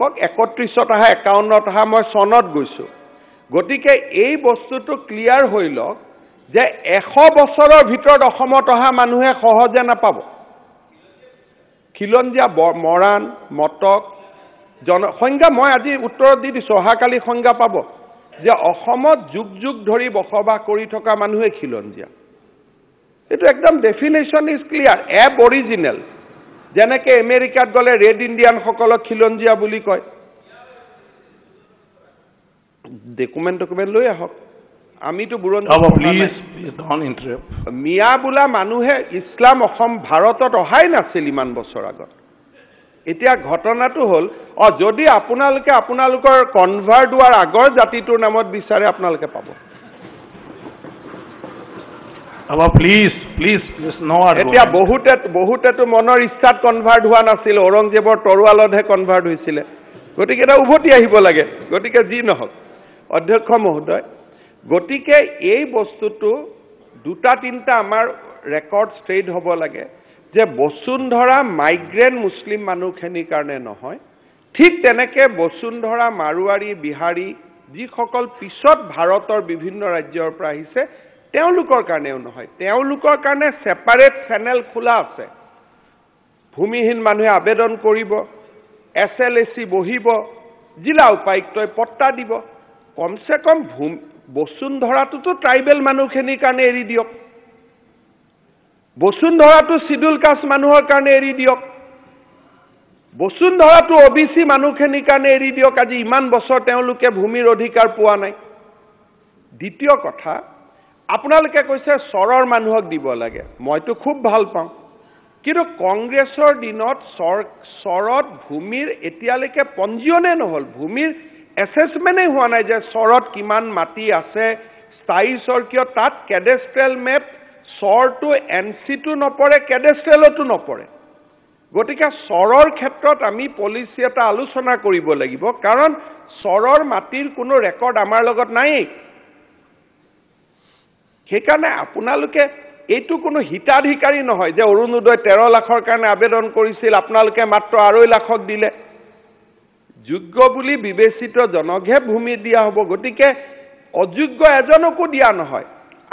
কওক একত্ৰিশত অহা একাৱন্নত অহা মই চনত গৈছোঁ গতিকে এই বস্তুটো ক্লিয়াৰ হৈ লওক যে এশ বছৰৰ ভিতৰত অসমত অহা মানুহে সহজে নাপাব খিলঞ্জীয়া মৰাণ মটক জন সংজ্ঞা মই আজি উত্তৰত দি দিছোঁ অহাকালি সংজ্ঞা পাব যে অসমত যুগ যুগ ধৰি বসবাস কৰি থকা মানুহে খিলঞ্জীয়া এইটো একদম definition is clear aboriginal যেনেকে আমেৰিকাত গলে ৰেড ইন্ডিয়ান সকলক খিলঞ্জিয়া বুলি কয় ডকুমেন্ট ডকুমেন্ট লৈ আহক আমিতো মিয়া বোলা মানুহে ইছলাম অসম ভাৰতত অহাই নাছিল ইমান বছৰ আগত এতিয়া ঘটনাটো হ'ল অ যদি আপোনালোকে আপোনালোকৰ কনভাৰ্ট হোৱাৰ আগৰ জাতিটোৰ নামত বিচাৰে আপোনালোকে পাব এতিয়া বহুতে বহুতেতো মনৰ ইচ্ছাত কনভাৰ্ট হোৱা নাছিল ঔৰংজেবৰ তৰোৱালতহে কনভাৰ্ট হৈছিলে গতিকে এটা উভতি আহিব লাগে গতিকে যি নহওক অধ্যক্ষ মহোদয় গতিকে এই বস্তুটো দুটা তিনিটা আমাৰ ৰেকৰ্ড ষ্ট্ৰেইট হ'ব লাগে যে বসুন্ধৰা মাইগ্ৰেণ্ট মুছলিম মানুহখিনিৰ কাৰণে নহয় ঠিক তেনেকৈ বসুন্ধৰা মাৰোৱাৰী বিহাৰী যিসকল পিছত ভাৰতৰ বিভিন্ন ৰাজ্যৰ পৰা আহিছে তেওঁলোকৰ কাৰণেও নহয় তেওঁলোকৰ কাৰণে ছেপাৰেট চেনেল খোলা আছে ভূমিহীন মানুহে আবেদন কৰিব এছ এল এ চি বহিব জিলা উপায়ুক্তই পট্টা দিব কমচে কম ভূমি বসুন্ধৰাটোতো ট্ৰাইবেল মানুহখিনিৰ কাৰণে এৰি দিয়ক বসুন্ধৰাটো চিডুল কাষ্ট মানুহৰ কাৰণে এৰি দিয়ক বসুন্ধৰাটো অ' বি চি মানুহখিনিৰ কাৰণে এৰি দিয়ক আজি ইমান বছৰ তেওঁলোকে ভূমিৰ অধিকাৰ পোৱা নাই দ্বিতীয় কথা আপোনালোকে কৈছে চৰৰ মানুহক দিব লাগে মইতো খুব ভাল পাওঁ কিন্তু কংগ্ৰেছৰ দিনত চৰ চৰত ভূমিৰ এতিয়ালৈকে পঞ্জীয়নে নহ'ল ভূমিৰ এছেছমেণ্টেই হোৱা নাই যে চৰত কিমান মাটি আছে স্থায়ী চৰ কিয় তাত কেডেষ্ট্ৰেল মেপ চৰটো এন চিটো নপৰে কেডেষ্ট্ৰেলতো নপৰে গতিকে চৰৰ ক্ষেত্ৰত আমি পলিচি এটা আলোচনা কৰিব লাগিব কাৰণ চৰৰ মাটিৰ কোনো ৰেকৰ্ড আমাৰ লগত নায়েই সেইকাৰণে আপোনালোকে এইটো কোনো হিতাধিকাৰী নহয় যে অৰুণোদয় তেৰ লাখৰ কাৰণে আবেদন কৰিছিল আপোনালোকে মাত্ৰ আঢ়ৈ লাখক দিলে যোগ্য বুলি বিবেচিত জনকহে ভূমি দিয়া হ'ব গতিকে অযোগ্য এজনকো দিয়া নহয়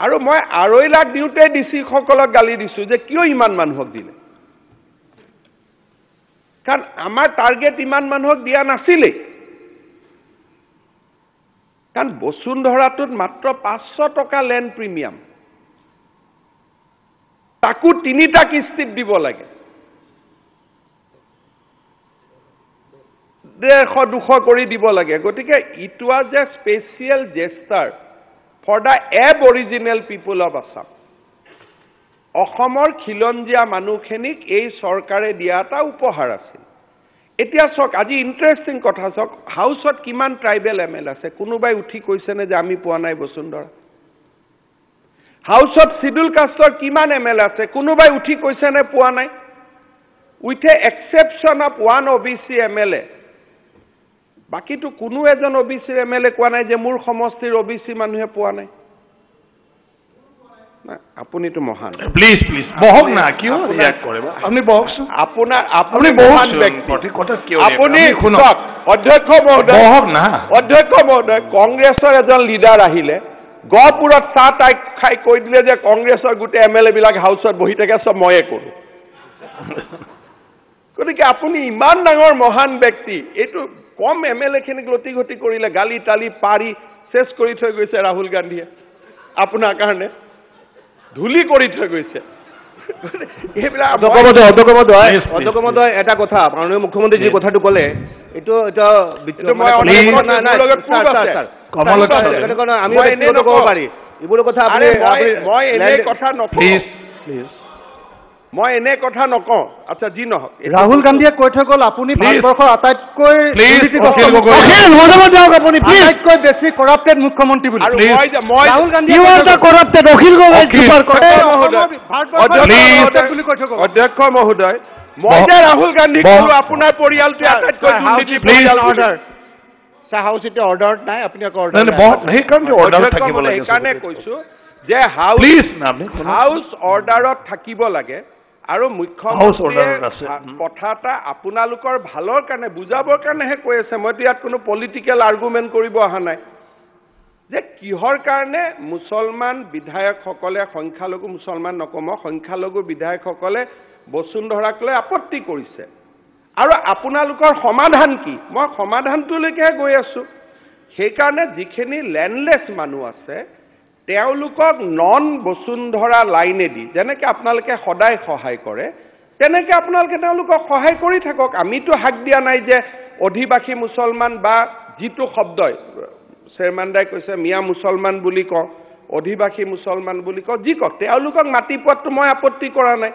আৰু মই আঢ়ৈ লাখ দিওঁতে ডি চিসকলক গালি দিছোঁ যে কিয় ইমান মানুহক দিলে কাৰণ আমাৰ টাৰ্গেট ইমান মানুহক দিয়া নাছিলেই কাৰণ বসুন্ধৰাটোত মাত্ৰ পাঁচশ টকা লেণ্ড প্ৰিমিয়াম তাকো তিনিটা কিস্তিত দিব লাগে ডেৰশ দুশ কৰি দিব লাগে গতিকে it was a special gesture for the aboriginal people of Assam অসমৰ খিলঞ্জীয়া মানুহখিনিক এই চৰকাৰে দিয়া এটা উপহাৰ আছিল এতিয়া চাওক আজি ইণ্টাৰেষ্টিং কথা চাওক হাউচত কিমান ট্ৰাইবেল এম এল আছে কোনোবাই উঠি কৈছেনে যে আমি পোৱা নাই বসুন্ধৰা হাউচত চিডুল কাষ্টৰ কিমান এম এল আছে কোনোবাই উঠি কৈছেনে পোৱা নাই with a exception of one O' B C M L A বাকীতো কোনো এজন O' B C M L A কোৱা নাই যে মোৰ সমষ্টিৰ অ' বি চি মানুহে পোৱা নাই আপুনিটো মহান প্লিজ প্লিজ বহক গহপুরত চাহ তাই খাই কই দিলে যে কংগ্রেসের গোটে এম এল এ বিলাক হাউসত বহি থাকে সব ময়ে করো গতিকে আপনি ইমান ডাঙৰ মহান ব্যক্তি এইটো কম এম এল এ এখিনিক লতি গতি করলে গালি তালি পাৰি শেষ কৰি থৈ গৈছে ৰাহুল গান্ধীয়ে আপোনাৰ কাৰণে ধূলি কৰি থৈ গৈছে এটা কথা মাননীয় মুখ্যমন্ত্ৰী যি কথাটো কলে এইটো এতিয়া আমি কথা নকওঁ প্লিজ প্লিজ মই এনে কথা নকওঁ আচ্ছা যি নহওক ৰাহুল গান্ধীয়ে কৈ থৈ গ'ল আপুনি ভাৰতবৰ্ষৰ আটাইতকৈ আটাইতকৈ বেছি কৰাপ্টেড মুখ্যমন্ত্ৰী বুলি অধ্যক্ষ মহোদয় মই যে ৰাহুল গান্ধীক ক'লো আপোনাৰ পৰিয়ালটোৱে আটাইতকৈ দুৰ্নীতি হাউচ এতিয়া অৰ্ডাৰত নাই আপুনি সেইকাৰণে কৈছো যে হাউচ হাউচ অৰ্ডাৰত থাকিব লাগে আৰু মুখ্যমন্ত্ৰী কথা এটা আপোনালোকৰ ভালৰ কাৰণে বুজাবৰ কাৰণেহে কৈ আছে মইতো ইয়াত কোনো পলিটিকেল আৰ্গুমেণ্ট কৰিব অহা নাই যে কিহৰ কাৰণে মুছলমান বিধায়কসকলে সংখ্যালঘু মুছলমান নকম সংখ্যালঘু বিধায়কসকলে বসুন্ধৰাক লৈ আপত্তি কৰিছে আৰু আপোনালোকৰ সমাধান কি মই সমাধানটোলৈকেহে গৈ আছোঁ সেইকাৰণে যিখিনি লেণ্ডলেছ মানুহ আছে তেওঁলোকক নন বসুন্ধৰা লাইনেদি যেনেকৈ আপোনালোকে সদায় সহায় কৰে তেনেকৈ আপোনালোকে তেওঁলোকক সহায় কৰি থাকক আমিতো হাক দিয়া নাই যে অধিবাসী মুছলমান বা যিটো শব্দই দাই কৈছে মিয়া মুছলমান বুলি কওঁ অধিবাসী মুছলমান বুলি কওঁ যি কওক তেওঁলোকক মাতি পোৱাততো মই আপত্তি কৰা নাই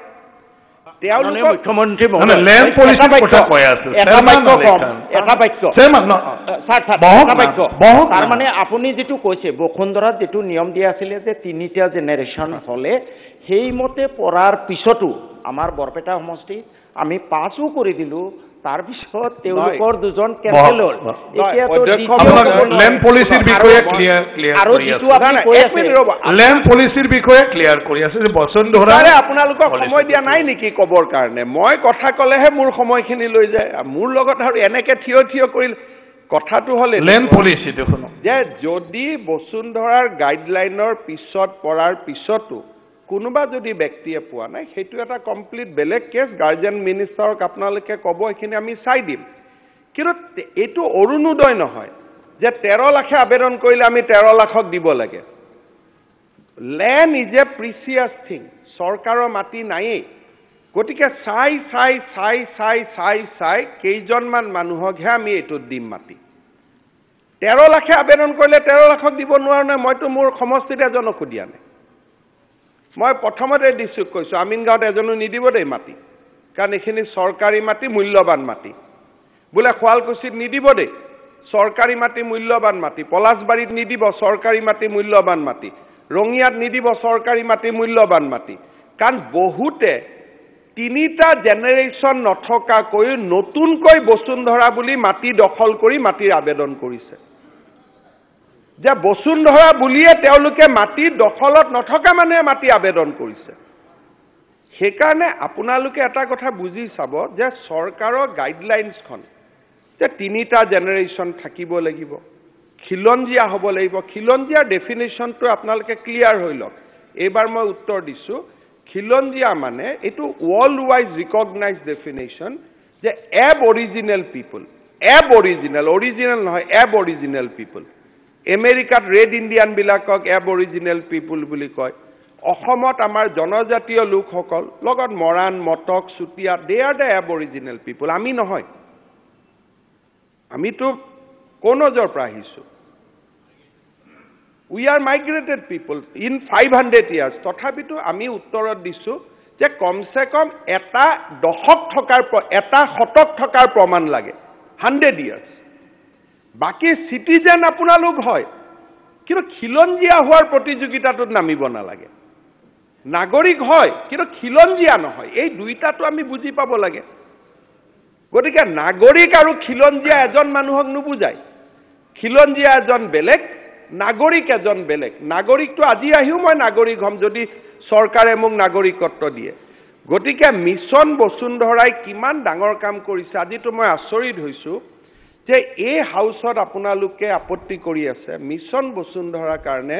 তাৰমানে আপুনি যিটো কৈছে বসুন্ধৰাত যিটো নিয়ম দিয়া আছিলে যে তিনিটা জেনেৰেশ্যন হলে সেইমতে পৰাৰ পিছতো আমাৰ বৰপেটা সমষ্টিত আমি পাছো কৰি দিলো তাৰপিছত তেওঁলোকৰ দুজন কেঞ্চেল আপোনালোকক সময় দিয়া নাই নেকি কবৰ কাৰণে মই কথা ক'লেহে মোৰ সময়খিনি লৈ যায় মোৰ লগত আৰু এনেকে থিয় থিয় কৰিল কথাটো হ'লে যে যদি বসুন্ধৰাৰ গাইডলাইনৰ পিছত পৰাৰ পিছতো কোনোবা যদি ব্যক্তিয়ে পোৱা নাই সেইটো এটা কমপ্লিট বেলেগ কেছ গাৰ্জেন মিনিষ্টাৰক আপোনালোকে ক'ব এইখিনি আমি চাই দিম কিন্তু এইটো অৰুণোদয় নহয় যে তেৰ লাখে আবেদন কৰিলে আমি তেৰ লাখক দিব লাগে land is a precious thing চৰকাৰৰ মাটি নায়েই গতিকে চাই চাই চাই চাই চাই চাই কেইজনমান মানুহকহে আমি এইটোত দিম মাটি তেৰ লাখে আবেদন কৰিলে তেৰ লাখক দিব নোৱাৰো নোৱাৰোনে মইতো মোৰ সমষ্টিত এজনকো দিয়া নাই মই প্ৰথমতে দিছোঁ কৈছোঁ আমিন গাঁৱত এজনো নিদিব দেই মাটি কাৰণ এইখিনি চৰকাৰী মাটি মূল্যৱান মাটি বোলে শুৱালকুছিত নিদিব দেই চৰকাৰী মাটি মূল্যৱান মাটি পলাচবাৰীত নিদিব চৰকাৰী মাটি মূল্যৱান মাটি ৰঙিয়াত নিদিব চৰকাৰী মাটি মূল্যৱান মাটি কাৰণ বহুতে তিনিটা জেনেৰেশ্যন নথকাকৈ নতুনকৈ বসুন্ধৰা বুলি মাটি দখল কৰি মাটিৰ আবেদন কৰিছে যে বসুন্ধৰা বুলিয়ে তেওঁলোকে মাটি দখলত নথকা মানুহে মাটি আবেদন কৰিছে সেইকাৰণে আপোনালোকে এটা কথা বুজি চাব যে চৰকাৰৰ গাইডলাইনছখন যে তিনিটা জেনেৰেশ্যন থাকিব লাগিব খিলঞ্জীয়া হ'ব লাগিব খিলঞ্জীয়াৰ ডেফিনেশ্যনটো আপোনালোকে ক্লিয়াৰ হৈ লওক এইবাৰ মই উত্তৰ দিছোঁ খিলঞ্জীয়া মানে এইটো ৱৰ্ল্ড ৱাইজ ৰিকগনাইজ ডেফিনেশ্যন যে এব অৰিজিনেল পিপল এব অৰিজিনেল অৰিজিনেল নহয় এব অৰিজিনেল পিপুল এমেৰিকাত ৰেড ইণ্ডিয়ানবিলাকক এব অৰিজিনেল পিপুল বুলি কয় অসমত আমাৰ জনজাতীয় লোকসকল লগত Moran Motok Chutia they are the original people আমি নহয় আমিতো তো কোনজৰ পৰা আহিছোঁ we are migrated people in five hundred years তথাপিতো আমি উত্তৰত দিছোঁ যে কমসে কম এটা দশক থকাৰ এটা শতক থকাৰ প্ৰমাণ লাগে হাণ্ড্ৰেড ইয়াৰ্ছ বাকী চিটিজেন আপোনালোক হয় কিন্তু খিলঞ্জীয়া হোৱাৰ প্ৰতিযোগিতাটোত নামিব নালাগে নাগৰিক হয় কিন্তু খিলঞ্জীয়া নহয় এই দুইটাটো আমি বুজি পাব লাগে গতিকে নাগৰিক আৰু খিলঞ্জীয়া এজন মানুহক নুবুজায় খিলঞ্জীয়া এজন বেলেগ নাগৰিক এজন বেলেগ নাগৰিকটো আজি আহিও মই নাগৰিক হ'ম যদি চৰকাৰে মোক নাগৰিকত্ব দিয়ে গতিকে মিছন বসুন্ধৰাই কিমান ডাঙৰ কাম কৰিছে আজিতো মই আচৰিত হৈছোঁ যে এই হাউচত আপোনালোকে আপত্তি কৰি আছে মিছন বসুন্ধৰাৰ কাৰণে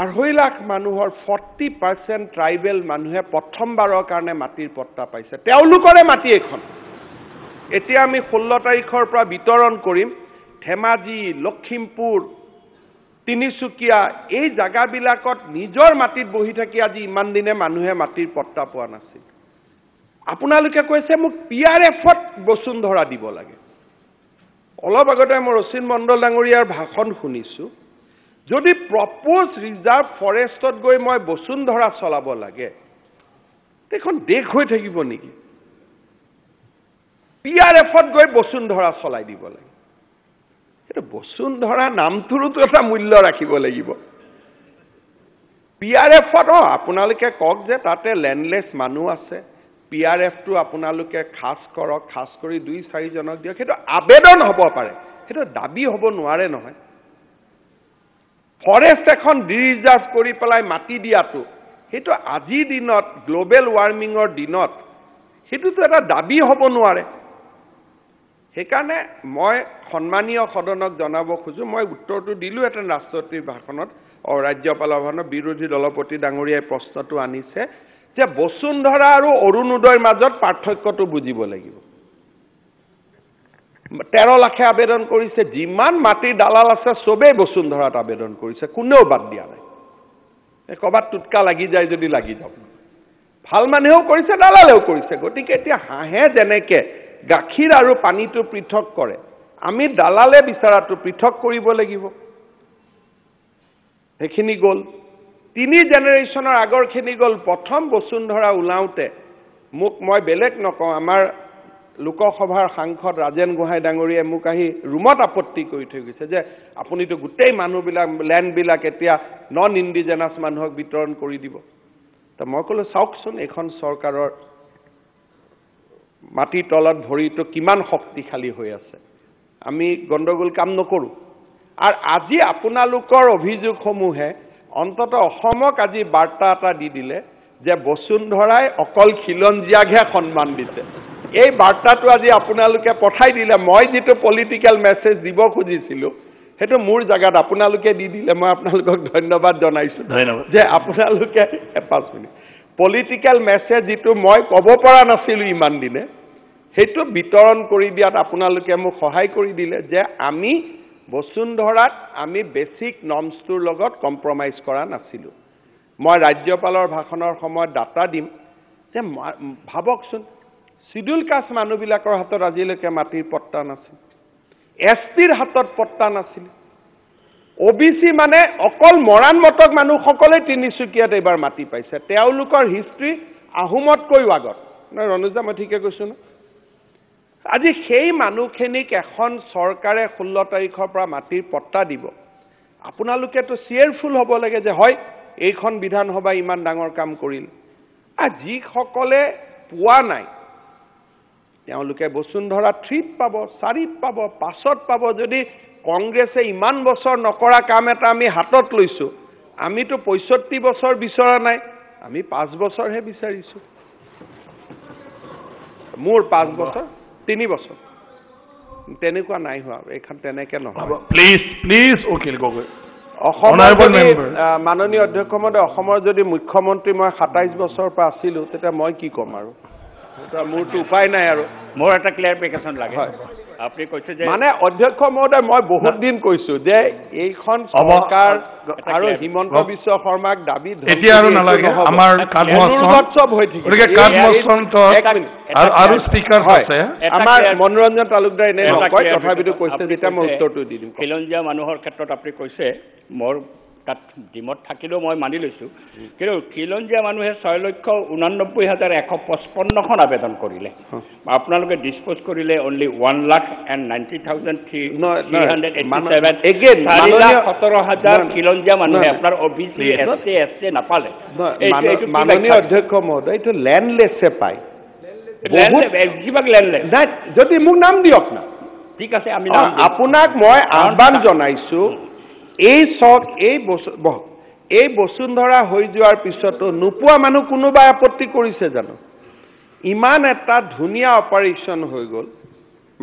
আঢ়ৈ লাখ মানুহৰ ফৰ্টি পাৰ্চেণ্ট ট্ৰাইবেল মানুহে প্ৰথমবাৰৰ কাৰণে মাটিৰ পট্টা পাইছে তেওঁলোকৰে মাটি এখন এতিয়া আমি ষোল্ল তাৰিখৰ পৰা বিতৰণ কৰিম ধেমাজি লখিমপুৰ তিনিচুকীয়া এই জেগাবিলাকত নিজৰ মাটিত বহি থাকি আজি ইমান দিনে মানুহে মাটিৰ পট্টা পোৱা নাছিল আপোনালোকে কৈছে মোক পি আৰ এফত বচুন ধৰা দিব লাগে অলপ আগতে মই ৰচিন মণ্ডল ডাঙৰীয়াৰ ভাষণ শুনিছোঁ যদি প্ৰপ'জ ৰিজাৰ্ভ ফৰেষ্টত গৈ মই বসুন্ধৰা চলাব লাগে এইখন দেশ হৈ থাকিব নেকি পি আৰ এফত গৈ বসুন্ধৰা চলাই দিব লাগে সেইটো বসুন্ধৰা নামটোৰোতো এটা মূল্য ৰাখিব লাগিব পি আৰ এফত অঁ আপোনালোকে কওক যে তাতে লেণ্ডলেছ মানুহ আছে পি আৰ এফটো আপোনালোকে খাচ কৰক খাচ কৰি দুই চাৰিজনক দিয়ক সেইটো আবেদন হ'ব পাৰে সেইটো দাবী হ'ব নোৱাৰে নহয় ফৰেষ্ট এখন ডিৰিজাৰ্ভ কৰি পেলাই মাটি দিয়াটো সেইটো আজিৰ দিনত গ্ল'বেল ৱাৰ্মিঙৰ দিনত সেইটোতো এটা দাবী হ'ব নোৱাৰে সেইকাৰণে মই সন্মানীয় সদনক জনাব খোজোঁ মই উত্তৰটো দিলোঁহেঁতেন ৰাষ্ট্ৰপতিৰ ভাষণত ৰাজ্যপালৰ ভাষণত বিৰোধী দলপতি ডাঙৰীয়াই প্ৰশ্নটো আনিছে যে বসুন্ধৰা আৰু অৰুণোদয়ৰ মাজত পাৰ্থক্যটো বুজিব লাগিব তেৰ লাখে আবেদন কৰিছে যিমান মাটিৰ দালাল আছে চবেই বসুন্ধৰাত আবেদন কৰিছে কোনেও বাদ দিয়া নাই ক'ৰবাত টোটকা লাগি যায় যদি লাগি যাওক ভাল মানুহেও কৰিছে দালালেও কৰিছে গতিকে এতিয়া হাঁহে যেনেকৈ গাখীৰ আৰু পানীটো পৃথক কৰে আমি দালালে বিচৰাটো পৃথক কৰিব লাগিব সেইখিনি গ'ল তিনি জেনেৰেশ্যনৰ আগৰখিনি গ'ল প্ৰথম বসুন্ধৰা ওলাওঁতে মোক মই বেলেগ নকওঁ আমাৰ লোকসভাৰ সাংসদ ৰাজেন গোহাঁই ডাঙৰীয়াই মোক আহি ৰুমত আপত্তি কৰি থৈ গৈছে যে আপুনিতো গোটেই মানুহবিলাক লেণ্ডবিলাক এতিয়া নন ইণ্ডিজেনাছ মানুহক বিতৰণ কৰি দিব তো মই ক'লোঁ চাওকচোন এইখন চৰকাৰৰ মাটি তলত ভৰিটো কিমান শক্তিশালী হৈ আছে আমি গণ্ডগোল কাম নকৰোঁ আৰু আজি আপোনালোকৰ অভিযোগসমূহে অন্তত অসমক আজি বাৰ্তা এটা দি দিলে যে বসুন্ধৰাই অকল খিলঞ্জীয়াকহে সন্মান দিছে এই বাৰ্তাটো আজি আপোনালোকে পঠাই দিলে মই যিটো পলিটিকেল মেছেজ দিব খুজিছিলোঁ সেইটো মোৰ জেগাত আপোনালোকে দি দিলে মই আপোনালোকক ধন্যবাদ জনাইছোঁ ধন্যবাদ যে আপোনালোকে এপাছ পলিটিকেল মেছেজ যিটো মই ক'ব পৰা নাছিলোঁ ইমান দিনে সেইটো বিতৰণ কৰি দিয়াত আপোনালোকে মোক সহায় কৰি দিলে যে আমি বসুন্ধৰাত আমি বেচিক নৰ্মছটোৰ লগত কম্প্ৰমাইজ কৰা নাছিলোঁ মই ৰাজ্যপালৰ ভাষণৰ সময়ত ডাটা দিম যে ভাবকচোন চিডুল কাষ্ট মানুহবিলাকৰ হাতত আজিলৈকে মাটিৰ পট্টা নাছিল এছ টিৰ হাতত পট্টা নাছিল অ' বি চি মানে অকল মৰাণ মটক মানুহসকলেই তিনিচুকীয়াত এইবাৰ মাটি পাইছে তেওঁলোকৰ হিষ্ট্ৰী আহোমতকৈও আগত নহয় ৰণুজা মই ঠিকে কৈছোঁ ন আজি সেই মানুহখিনিক এখন চৰকাৰে ষোল্ল তাৰিখৰ পৰা মাটিৰ পট্টা দিব আপোনালোকেতো চিয়েৰফুল হ'ব লাগে যে হয় এইখন বিধানসভাই ইমান ডাঙৰ কাম কৰিল আৰু যিসকলে পোৱা নাই তেওঁলোকে বসুন্ধৰা থ্ৰীত পাব চাৰিত পাব পাঁচত পাব যদি কংগ্ৰেছে ইমান বছৰ নকৰা কাম এটা আমি হাতত লৈছোঁ আমিতো পঁয়ষষ্ঠি বছৰ বিচৰা নাই আমি পাঁচ বছৰহে বিচাৰিছোঁ মোৰ পাঁচ বছৰ তিনি বছৰ তেনেকুৱা নাই হোৱা এইখন তেনেকে নহয় প্লিজ প্লিজ উকিল গগৈ মাননীয় অধ্যক্ষ মহোদয় অসমৰ যদি মুখ্যমন্ত্ৰী মই সাতাইছ বছৰৰ পৰা আছিলোঁ তেতিয়া মই কি ক'ম আৰু মোৰতো উপায় নাই আৰু মোৰ এটা ক্লিয়াৰিফিকেশ্যন লাগে আপনি কৈছে যে মানে অধ্যক্ষ মহোদয় মই বহুত দিন কৈছো যে এইখন হিমন্ত বিশ্ব শৰ্মাক দাবী আৰু নালাগে আমাৰ হৈ থাকে আৰু আমাৰ মনোৰঞ্জন তালুকদাৰ এনেকুৱা নকয় তথাপিতো কৈছে যেতিয়া মই উত্তৰটো দি দিম খিলঞ্জীয়া মানুহৰ ক্ষেত্ৰত আপুনি কৈছে মোৰ তাত ডিমত থাকিলেও মই মানি লৈছোঁ কিন্তু খিলঞ্জীয়া মানুহে ছয় লক্ষ ঊনানব্বৈ হাজাৰ এশ পঁচপন্নখন আবেদন কৰিলে আপোনালোকে ডিছপ'জ কৰিলে only one lakh and ninety thousand three hundred সতৰ হাজাৰ খিলঞ্জীয়া মানুহে আপোনাৰ OBC S C S C নাপালে মাননীয় অধ্যক্ষ মহোদয় এইটো লেণ্ডলেছে পায় যদি মোক নাম দিয়ক না ঠিক আছে আমি আপোনাক মই আহ্বান জনাইছো এই চক এই এই বসুন্ধৰা হৈ যোৱাৰ পিছতো নোপোৱা মানুহ কোনোবাই আপত্তি কৰিছে জানো ইমান এটা ধুনীয়া অপাৰেশ্যন হৈ গ'ল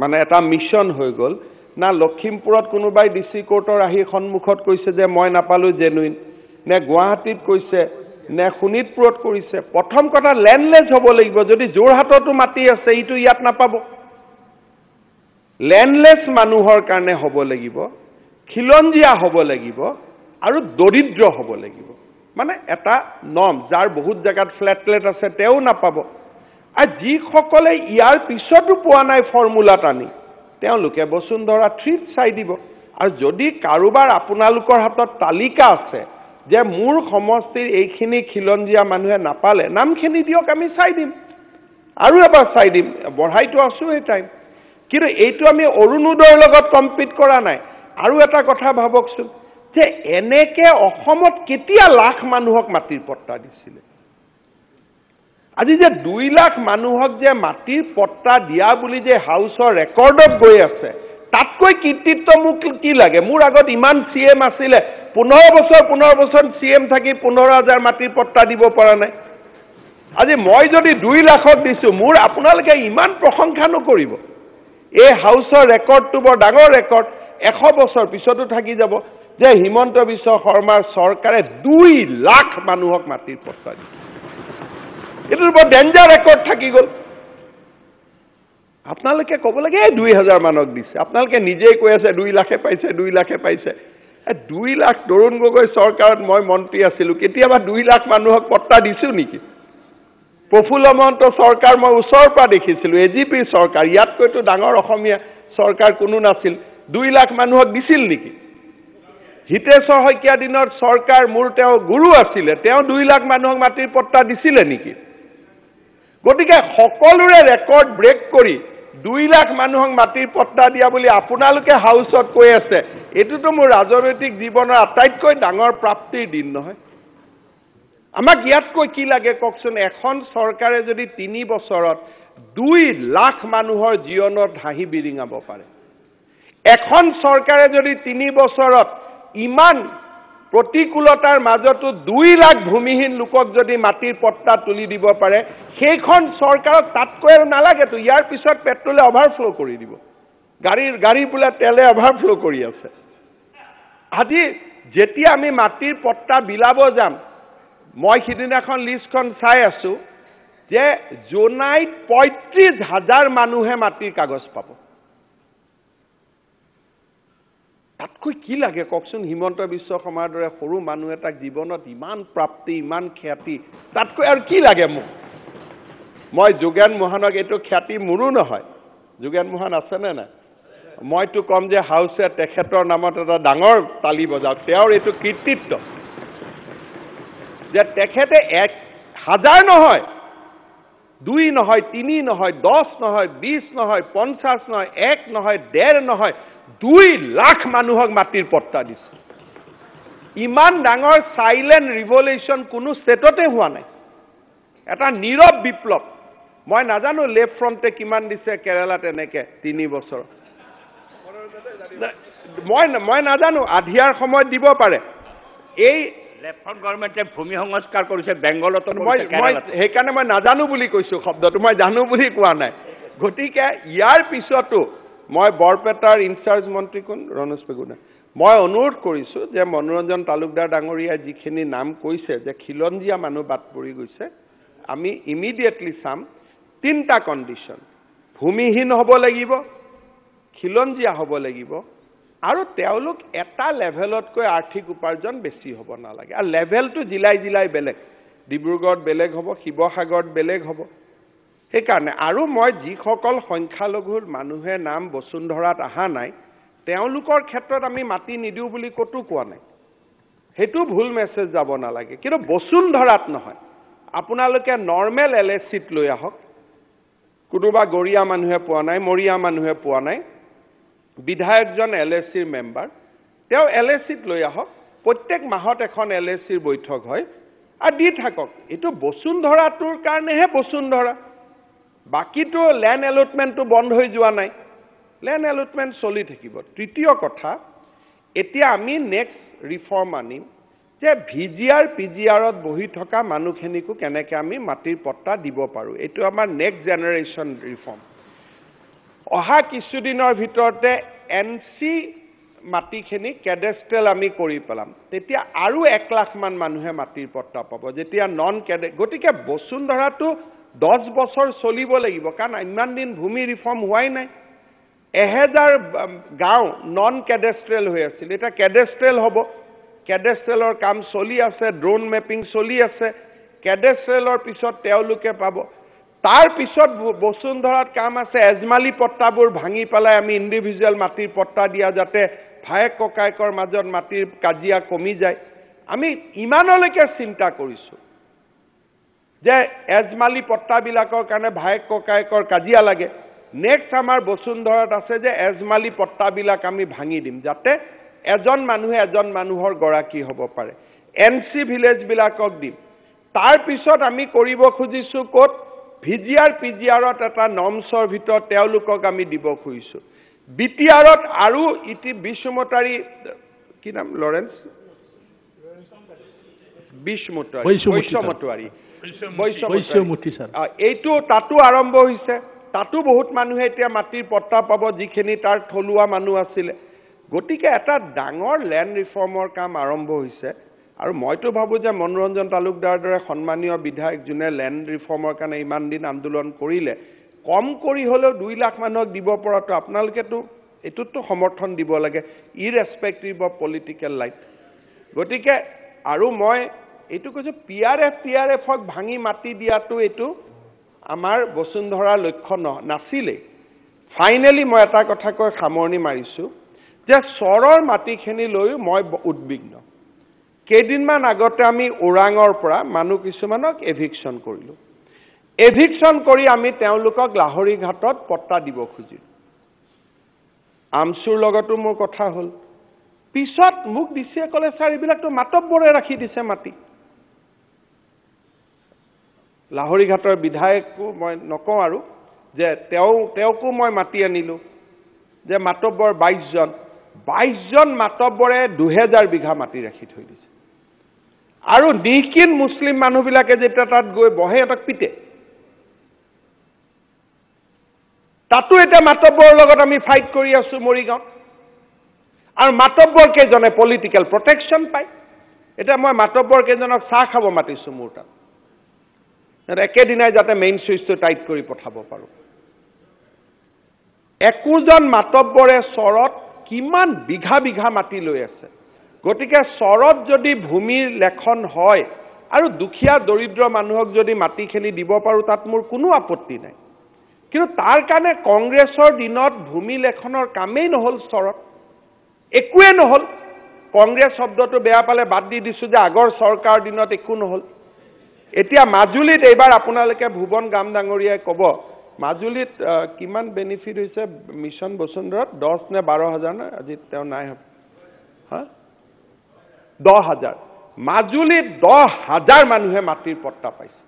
মানে এটা মিছন হৈ গ'ল না লখিমপুৰত কোনোবাই ডি চি কোৰ্টৰ আহি সন্মুখত কৈছে যে মই নাপালোঁ জেনুইন নে গুৱাহাটীত কৈছে নে শোণিতপুৰত কৰিছে প্ৰথম কথা লেণ্ডলেছ হ'ব লাগিব যদি যোৰহাটতো মাটি আছে ইটো ইয়াত নাপাব লেণ্ডলেছ মানুহৰ কাৰণে হ'ব লাগিব খিলঞ্জীয়া হ'ব লাগিব আৰু দৰিদ্ৰ হ'ব লাগিব মানে এটা নম যাৰ বহুত জেগাত ফ্লেটলেট আছে তেওঁ নাপাব আৰু যিসকলে ইয়াৰ পিছতো পোৱা নাই ফৰ্মুলা টানি তেওঁলোকে বসুন্ধৰা থ্ৰীত চাই দিব আৰু যদি কাৰোবাৰ আপোনালোকৰ হাতত তালিকা আছে যে মোৰ সমষ্টিৰ এইখিনি খিলঞ্জীয়া মানুহে নাপালে নামখিনি দিয়ক আমি চাই দিম আৰু এবাৰ চাই দিম বঢ়াইতো আছোঁ এই টাইম কিন্তু এইটো আমি অৰুণোদয়ৰ লগত কম্পিট কৰা নাই আৰু এটা কথা ভাবকচোন যে এনেকে অসমত কেতিয়া লাখ মানুহক মাটিৰ পট্টা দিছিলে আজি যে দুই লাখ মানুহক যে মাটিৰ পট্টা দিয়া বুলি যে হাউচৰ ৰেকৰ্ডত গৈ আছে তাতকৈ কৃতিত্ব মোক কি লাগে মোৰ আগত ইমান চি এম আছিলে পোন্ধৰ বছৰ পোন্ধৰ বছৰ চি এম থাকি পোন্ধৰ হাজাৰ মাটিৰ পট্টা দিব পৰা নাই আজি মই যদি দুই লাখত দিছো মোৰ আপোনালোকে ইমান প্ৰশংসা নকৰিব এই হাউচৰ ৰেকৰ্ডটো বৰ ডাঙৰ ৰেকৰ্ড এশ বছৰ পিছতো থাকি যাব যে হিমন্ত বিশ্ব শৰ্মাৰ চৰকাৰে দুই লাখ মানুহক মাটিৰ প্ৰস্তাৱ দিছে এইটো বৰ ডেঞ্জাৰ ৰেকৰ্ড থাকি গ'ল আপোনালোকে ক'ব লাগে এই দুই হাজাৰ মানুহক দিছে আপোনালোকে নিজেই কৈ আছে দুই লাখে পাইছে দুই লাখে পাইছে এই দুই লাখ তৰুণ গগৈ চৰকাৰত মই মন্ত্ৰী আছিলোঁ কেতিয়াবা দুই লাখ মানুহক পট্টা দিছোঁ নেকি প্ৰফুল্ল মহন্ত চৰকাৰ মই ওচৰৰ পৰা দেখিছিলোঁ এ জি পিৰ চৰকাৰ ইয়াতকৈতো ডাঙৰ অসমীয়া চৰকাৰ কোনো নাছিল দুই লাখ মানুহক দিছিল নেকি হিতেশ্বৰ শইকীয়া দিনত চৰকাৰ মোৰ তেওঁ গুৰু আছিলে তেওঁ দুই লাখ মানুহক মাটিৰ পট্টা দিছিলে নেকি গতিকে সকলোৰে ৰেকৰ্ড ব্ৰেক কৰি দুই লাখ মানুহক মাটিৰ পট্টা দিয়া বুলি আপোনালোকে হাউচত কৈ আছে এইটোতো মোৰ ৰাজনৈতিক জীৱনৰ আটাইতকৈ ডাঙৰ প্ৰাপ্তিৰ দিন নহয় আমাক ইয়াতকৈ কি লাগে কওকচোন এখন চৰকাৰে যদি তিনি বছৰত দুই লাখ মানুহৰ জীৱনত হাঁহি বিৰিঙাব পাৰে এখন চৰকাৰে যদি তিনি বছৰত ইমান প্ৰতিকূলতাৰ মাজতো দুই লাখ ভূমিহীন লোকক যদি মাটিৰ পট্টা তুলি দিব পাৰে সেইখন চৰকাৰক তাতকৈ আৰু নালাগেতো ইয়াৰ পিছত পেট্ৰলে অভাৰফ্ল' কৰি দিব গাড়ীৰ গাড়ী বোলে তেলে অভাৰফ্ল' কৰি আছে আজি যেতিয়া আমি মাটিৰ পট্টা বিলাব যাম মই সিদিনাখন লিষ্টখন চাই আছোঁ যে জোনাইত পঁয়ত্ৰিছ হাজাৰ মানুহে মাটিৰ কাগজ পাব তাতকৈ কি লাগে কওকচোন হিমন্ত বিশ্ব শৰ্মাৰ দৰে সৰু মানুহ এটাক জীৱনত ইমান প্ৰাপ্তি ইমান খ্যাতি তাতকৈ আৰু কি লাগে মোক মই যোগেন মোহনক এইটো খ্যাতি মোৰো নহয় যোগেন মোহন আছেনে নাই মইতো ক'ম যে হাউচে তেখেতৰ নামত এটা ডাঙৰ তালি বজাওক তেওঁৰ এইটো কৃতিত্ব যে তেখেতে এক হাজাৰ নহয় দুই নহয় তিনি নহয় দহ নহয় বিশ নহয় পঞ্চাছ নহয় এক নহয় ডেৰ নহয় দুই লাখ মানুহক মাটিৰ পট্টা দিছে ইমান ডাঙৰ চাইলেণ্ট ৰিভলিউশ্যন কোনো ষ্টেটতে হোৱা নাই এটা নীৰৱ বিপ্লৱ মই নাজানো লেফ্ট ফ্ৰণ্টে কিমান দিছে কেৰেলাত এনেকৈ তিনি বছৰ মই মই নাজানো আধিয়াৰ সময়ত দিব পাৰে এই লেফ্ট ফ্ৰণ্ট গভৰ্ণমেণ্টে ভূমি সংস্কাৰ কৰিছে বেংগলত মই মই সেইকাৰণে মই নাজানো বুলি কৈছোঁ শব্দটো মই জানো বুলি কোৱা নাই গতিকে ইয়াৰ পিছতো মই বৰপেটাৰ ইনচাৰ্জ মন্ত্ৰী কোন ৰণোজ পেগুদা মই অনুৰোধ কৰিছোঁ যে মনোৰঞ্জন তালুকদাৰ ডাঙৰীয়াই যিখিনি নাম কৈছে যে খিলঞ্জীয়া মানুহ বাট পৰি গৈছে আমি ইমিডিয়েটলি চাম তিনিটা কণ্ডিশ্যন ভূমিহীন হ'ব লাগিব খিলঞ্জীয়া হ'ব লাগিব আৰু তেওঁলোক এটা লেভেলতকৈ আৰ্থিক উপাৰ্জন বেছি হ'ব নালাগে আৰু লেভেলটো জিলাই জিলাই বেলেগ ডিব্ৰুগড়ত বেলেগ হ'ব শিৱসাগৰত বেলেগ হ'ব সেইকাৰণে আৰু মই যিসকল সংখ্যালঘুৰ মানুহে নাম বসুন্ধৰাত অহা নাই তেওঁলোকৰ ক্ষেত্ৰত আমি মাতি নিদিওঁ বুলি ক'তো কোৱা নাই সেইটো ভুল মেছেজ যাব নালাগে কিন্তু বসুন্ধৰাত নহয় আপোনালোকে নৰ্মেল এল এ চিত লৈ আহক কোনোবা গৰীয়া মানুহে পোৱা নাই মৰিয়া মানুহে পোৱা নাই বিধায়কজন এল এ চিৰ মেম্বাৰ তেওঁ এল এ চিত লৈ আহক প্ৰত্যেক মাহত এখন এল এছ চিৰ বৈঠক হয় আৰু দি থাকক এইটো বসুন্ধৰাটোৰ কাৰণেহে বসুন্ধৰা বাকীতো লেণ্ড এলটমেণ্টটো বন্ধ হৈ যোৱা নাই লেণ্ড এলটমেণ্ট চলি থাকিব তৃতীয় কথা এতিয়া আমি নেক্সট ৰিফৰ্ম আনিম যে V G R P G আৰত বহি থকা মানুহখিনিকো কেনেকৈ আমি মাটিৰ পট্টা দিব পাৰোঁ এইটো আমাৰ নেক্সট জেনেৰেশ্যন ৰিফৰ্ম অহা কিছুদিনৰ ভিতৰতে এন চি মাটিখিনি কেডেষ্টেল আমি কৰি পেলাম তেতিয়া আৰু এক লাখমান মানুহে মাটিৰ পট্টা পাব যেতিয়া নন কেডে গতিকে বসুন্ধৰাটো দহ বছৰ চলিব লাগিব কাৰণ ইমান দিন ভূমি ৰিফৰ্ম হোৱাই নাই এহেজাৰ গাঁও নন কেডেষ্ট্ৰেল হৈ আছিল এতিয়া কেডেষ্ট্ৰেল হ'ব কেডেষ্ট্ৰেলৰ কাম চলি আছে ড্ৰোন মেপিং চলি আছে কেডেষ্ট্ৰেলৰ পিছত তেওঁলোকে পাব তাৰ পিছত বসুন্ধৰাত কাম আছে এজমালি পট্টাবোৰ ভাঙি পেলাই আমি ইণ্ডিভিজুৱেল মাটিৰ পট্টা দিয়া যাতে ভায়েক ককায়েকৰ মাজত মাটিৰ কাজিয়া কমি যায় আমি ইমানলৈকে চিন্তা কৰিছোঁ যে এজমালি পট্টাবিলাকৰ কাৰণে ভায়েক ককায়েকৰ কাজিয়া লাগে নেক্সট আমাৰ বসুন্ধৰাত আছে যে এজমালি পট্টাবিলাক আমি ভাঙি দিম যাতে এজন মানুহে এজন মানুহৰ গৰাকী হ'ব পাৰে এন চি ভিলেজবিলাকক দিম তাৰ পিছত আমি কৰিব খুজিছো ক'ত V G R P G আৰত এটা নমছৰ ভিতৰত তেওঁলোকক আমি দিব খুজিছো বি টি আৰত আৰু ইটি বিষ্মতাৰী কি নাম লৰেঞ্চ বিষ্মতাৰী বৈশ্যমতোৱাৰী এইটো তাতো আৰম্ভ হৈছে তাতো বহুত মানুহে এতিয়া মাটিৰ পট্টা পাব যিখিনি তাৰ থলুৱা মানুহ আছিলে গতিকে এটা ডাঙৰ লেণ্ড ৰিফৰ্মৰ কাম আৰম্ভ হৈছে আৰু মইতো ভাবোঁ যে মনোৰঞ্জন তালুকদাৰ দৰে সন্মানীয় বিধায়ক যোনে লেণ্ড ৰিফৰ্মৰ কাৰণে ইমান দিন আন্দোলন কৰিলে কম কৰি হলেও দুই লাখ মানুহক দিব পৰাটো আপোনালোকেতো এইটোতো সমৰ্থন দিব লাগে ইৰেচপেক্টিভ অফ পলিটিকেল লাইফ গতিকে আৰু মই এইটো কৈছোঁ P R F P R এফক ভাঙি মাতি দিয়াটো এইটো আমাৰ বসুন্ধৰাৰ লক্ষ্য ন নাছিলেই ফাইনেলি মই এটা কথা কৈ সামৰণি মাৰিছোঁ যে চৰৰ মাটিখিনি লৈও মই উদ্বিগ্ন কেইদিনমান আগতে আমি ওৰাঙৰ পৰা মানুহ কিছুমানক এভিকশ্যন কৰিলোঁ এভিকশ্যন কৰি আমি তেওঁলোকক লাহৰি ঘাটত পট্টা দিব খুজিলোঁ আমচুৰ লগতো মোৰ কথা হ'ল পিছত মোক দিছে ক'লে ছাৰ এইবিলাকতো মাতব্বৰে ৰাখি দিছে মাটি লাহৰীঘাটৰ বিধায়কো মই নকওঁ আৰু যে তেওঁ তেওঁকো মই মাতি আনিলোঁ যে মাতব্বৰ বাইছজন বাইছজন মাতব্বৰে দুহেজাৰ বিঘা মাটি ৰাখি থৈ দিছে আৰু নিকিন মুছলিম মানুহবিলাকে যেতিয়া তাত গৈ বহে সিহঁতক পিতে তাতো এতিয়া মাতব্বৰ লগত আমি ফাইট কৰি আছোঁ মৰিগাঁৱত আৰু মাতব্বৰ কেইজনে পলিটিকেল প্ৰটেকশ্যন পায় এতিয়া মই মাতব্বৰ কেইজনক চাহ খাব মাতিছোঁ মোৰ তাত একেদিনাই যাতে মেইন চুইচটো টাইট কৰি পঠাব পাৰোঁ একোজন মাতব্বৰে চৰত কিমান বিঘা বিঘা মাটি লৈ আছে গতিকে চৰত যদি ভূমিৰ লেখন হয় আৰু দুখীয়া দৰিদ্ৰ মানুহক যদি মাটিখিনি দিব পাৰোঁ তাত মোৰ কোনো আপত্তি নাই কিন্তু তাৰ কাৰণে কংগ্ৰেছৰ দিনত ভূমি লেখনৰ কামেই নহ'ল চৰত একোৱেই নহ'ল কংগ্ৰেছ শব্দটো বেয়া পালে বাদ দি দিছোঁ যে আগৰ চৰকাৰ দিনত একো নহ'ল এতিয়া মাজুলীত এইবাৰ আপোনালোকে ভুৱন গাম ডাঙৰীয়াই ক'ব মাজুলীত কিমান বেনিফিট হৈছে মিছন বসুন্ধৰত দহ নে বাৰ হাজাৰ নে আজি তেওঁ নাই হা দহ হাজাৰ মাজুলীত দহ হাজাৰ মানুহে মাটিৰ পট্টা পাইছে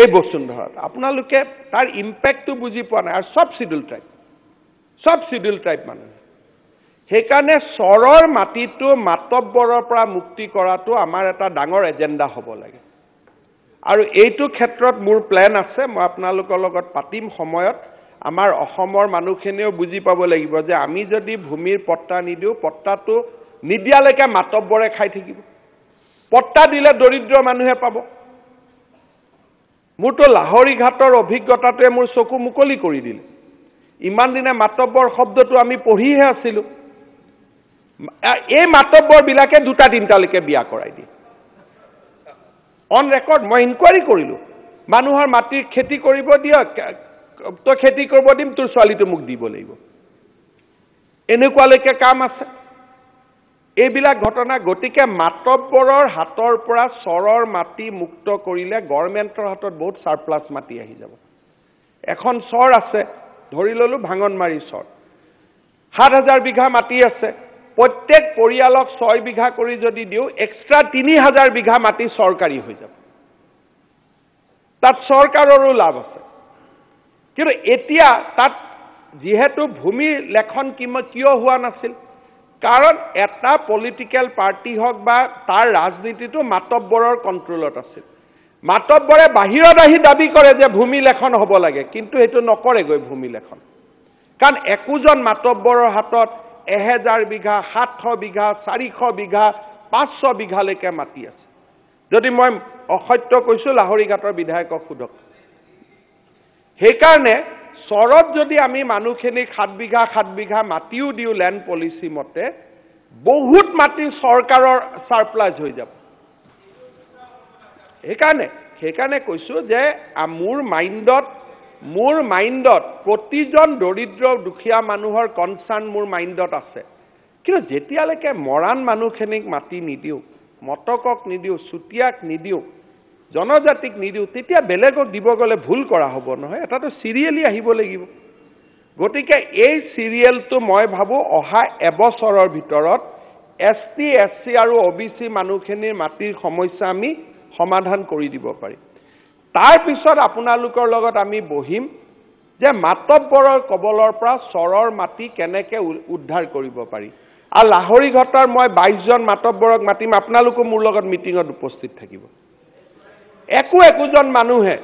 এই বসুন্ধৰত আপোনালোকে তাৰ ইম্পেক্টটো বুজি পোৱা নাই আৰু sub schedule tribe sub schedule tribe মানুহে সেইকাৰণে চৰৰ মাটিটো মাতব্বৰৰ পৰা মুক্তি কৰাটো আমাৰ এটা ডাঙৰ এজেণ্ডা হ'ব লাগে আৰু এইটো ক্ষেত্ৰত মোৰ প্লেন আছে মই আপোনালোকৰ লগত পাতিম সময়ত আমাৰ অসমৰ মানুহখিনিয়েও বুজি পাব লাগিব যে আমি যদি ভূমিৰ পট্টা নিদিওঁ পট্টাটো নিদিয়ালৈকে মাতব্বৰে খাই থাকিব পট্টা দিলে দৰিদ্ৰ মানুহে পাব মোৰতো লাহৰি ঘাটৰ অভিজ্ঞতাটোৱে মোৰ চকু মুকলি কৰি দিলে ইমান দিনে মাতব্বৰ শব্দটো আমি পঢ়িহে আছিলোঁ এই মাতব্বৰবিলাকে দুটা তিনিটালৈকে বিয়া কৰাই দিয়ে অন ৰেকৰ্ড মই ইনকুৱাৰী কৰিলো মানুহৰ মাটি খেতি কৰিব দিয়ক তই খেতি কৰিব দিম তোৰ ছোৱালীটো মোক দিব লাগিব এনেকুৱালৈকে কাম আছে এইবিলাক ঘটনা গতিকে মাতব্বৰৰ হাতৰ পৰা চৰৰ মাটি মুক্ত কৰিলে গভৰ্ণমেণ্টৰ হাতত বহুত ছাৰপ্লাছ মাটি আহি যাব এখন চৰ আছে ধৰি ললোঁ ভাঙনমাৰী চৰ সাত হাজাৰ বিঘা মাটি আছে প্ৰত্যেক পৰিয়ালক ছয় বিঘা কৰি যদি দিওঁ এক্সট্ৰা তিনি হাজাৰ বিঘা মাটি চৰকাৰী হৈ যাব তাত চৰকাৰৰো লাভ আছে কিন্তু এতিয়া তাত যিহেতু ভূমি লেখন কিমান কিয় হোৱা নাছিল কাৰণ এটা পলিটিকেল পাৰ্টি হওক বা তাৰ ৰাজনীতিটো মাতব্বৰৰ কণ্ট্ৰলত আছিল মাতব্বৰে বাহিৰত আহি দাবী কৰে যে ভূমি লেখন হ'ব লাগে কিন্তু সেইটো নকৰেগৈ ভূমি লেখন কাৰণ একোজন মাতব্বৰৰ হাতত এহেজাৰ বিঘা সাতশ বিঘা চাৰিশ বিঘা পাঁচশ বিঘালৈকে মাটি আছে যদি মই অসত্য কৈছোঁ লাহৰী ঘাটৰ বিধায়কক সোধক সেইকাৰণে চৰত যদি আমি মানুহখিনিক সাত বিঘা সাত বিঘা মাটিও দিওঁ লেণ্ড পলিচি মতে বহুত মাটি চৰকাৰৰ ছাৰপ্লাইজ হৈ যাব সেইকাৰণে সেইকাৰণে কৈছোঁ যে মোৰ মাইণ্ডত মোৰ মাইণ্ডত প্ৰতিজন দৰিদ্ৰ দুখীয়া মানুহৰ কনচাৰ্ণ মোৰ মাইণ্ডত আছে কিন্তু যেতিয়ালৈকে মৰাণ মানুহখিনিক মাতি নিদিওঁ মটকক নিদিওঁ চুতীয়াক নিদিওঁ জনজাতিক নিদিওঁ তেতিয়া বেলেগক দিব গ'লে ভুল কৰা হ'ব নহয় এটাতো চিৰিয়েলি আহিব লাগিব গতিকে এই চিৰিয়েলটো মই ভাবোঁ অহা এবছৰৰ ভিতৰত এছ টি এছ চি আৰু অ' বি চি মানুহখিনিৰ মাটিৰ সমস্যা আমি সমাধান কৰি দিব পাৰিম তাৰ পিছত আপোনালোকৰ লগত আমি বহিম যে মাতব্বৰৰ কবলৰ পৰা চৰৰ মাটি কেনেকৈ উদ্ধাৰ কৰিব পাৰি আৰু লাহৰি ঘটাৰ মই বাইছজন মাতব্বৰক মাতিম আপোনালোকো মোৰ লগত মিটিঙত উপস্থিত থাকিব একো একোজন মানুহে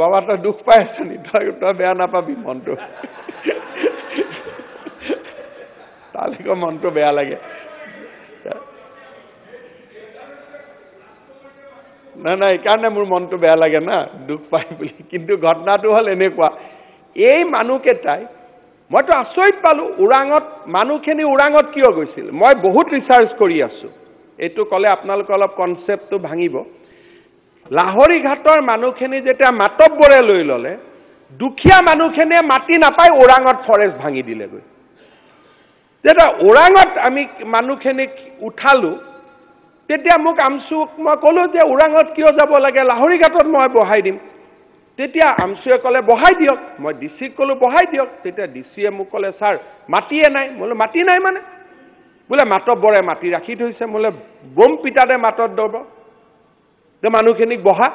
বাবা তই দুখ পাই আছে নি তই তই বেয়া নাপাবি মনটো তালৈকে মনটো বেয়া লাগে নাই নাই এইকাৰণে মোৰ মনটো বেয়া লাগে না দুখ পাই বুলি কিন্তু ঘটনাটো হ'ল এনেকুৱা এই মানুহকেইটাই মইতো আচৰিত পালোঁ ওৰাঙত মানুহখিনি ওৰাঙত কিয় গৈছিল মই বহুত ৰিচাৰ্চ কৰি আছোঁ এইটো ক'লে আপোনালোকে অলপ কনচেপ্টটো ভাঙিব লাহৰি ঘাটৰ মানুহখিনি যেতিয়া মাতব্বৰে লৈ ল'লে দুখীয়া মানুহখিনিয়ে মাটি নাপায় ওৰাঙত ফৰেষ্ট ভাঙি দিলেগৈ যেতিয়া ওৰাঙত আমি মানুহখিনিক উঠালোঁ তেতিয়া মোক আমচুক মই ক'লো যে ওৰাঙত কিয় যাব লাগে লাহৰি ঘাটত মই বহাই দিম তেতিয়া আমচুৱে ক'লে বহাই দিয়ক মই ডি চিক ক'লো বহাই দিয়ক তেতিয়া ডি চিয়ে মোক ক'লে ছাৰ মাটিয়ে নাই বোলে মাটি নাই মানে বোলে মাতব বৰে মাটি ৰাখি থৈছে বোলে বম পিতাতে মাতত দব যে মানুহখিনিক বহা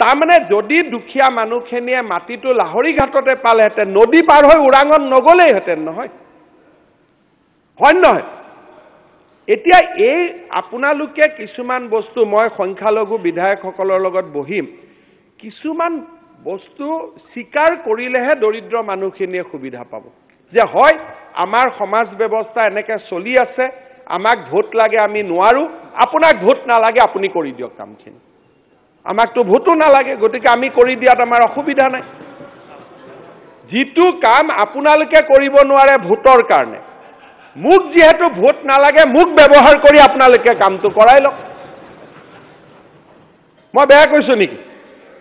তাৰমানে যদি দুখীয়া মানুহখিনিয়ে মাটিটো লাহৰি ঘাটতে পালেহেঁতেন নদী পাৰ হৈ ওৰাঙত নগ'লেইহেঁতেন নহয় হয় নহয় এতিয়া এই আপোনালোকে কিছুমান বস্তু মই সংখ্যালঘু বিধায়কসকলৰ লগত বহিম কিছুমান বস্তু স্বীকাৰ কৰিলেহে দৰিদ্ৰ মানুহখিনিয়ে সুবিধা পাব যে হয় আমাৰ সমাজ ব্যৱস্থা এনেকৈ চলি আছে আমাক ভোট লাগে আমি নোৱাৰোঁ আপোনাক ভোট নালাগে আপুনি কৰি দিয়ক কামখিনি আমাকতো ভোটো নালাগে গতিকে আমি কৰি দিয়াত আমাৰ অসুবিধা নাই যিটো কাম আপোনালোকে কৰিব নোৱাৰে ভোটৰ কাৰণে মোক যিহেতু ভোট নালাগে মোক ব্যৱহাৰ কৰি আপোনালোকে কামটো কৰাই লওক মই বেয়া কৈছোঁ নেকি